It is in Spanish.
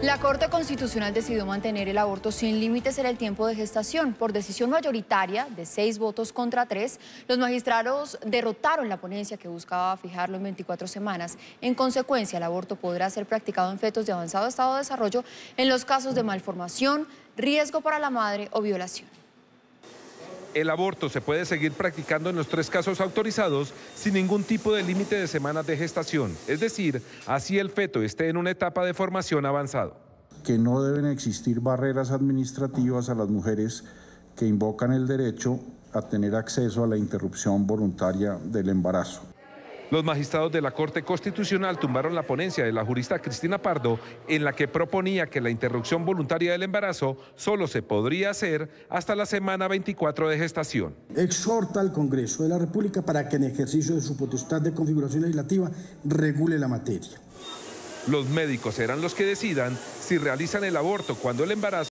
La Corte Constitucional decidió mantener el aborto sin límites en el tiempo de gestación. Por decisión mayoritaria de seis votos contra tres, los magistrados derrotaron la ponencia que buscaba fijarlo en 24 semanas. En consecuencia, el aborto podrá ser practicado en fetos de avanzado estado de desarrollo en los casos de malformación, riesgo para la madre o violación el aborto se puede seguir practicando en los tres casos autorizados sin ningún tipo de límite de semanas de gestación, es decir, así el feto esté en una etapa de formación avanzado. Que no deben existir barreras administrativas a las mujeres que invocan el derecho a tener acceso a la interrupción voluntaria del embarazo. Los magistrados de la Corte Constitucional tumbaron la ponencia de la jurista Cristina Pardo en la que proponía que la interrupción voluntaria del embarazo solo se podría hacer hasta la semana 24 de gestación. Exhorta al Congreso de la República para que en ejercicio de su potestad de configuración legislativa regule la materia. Los médicos serán los que decidan si realizan el aborto cuando el embarazo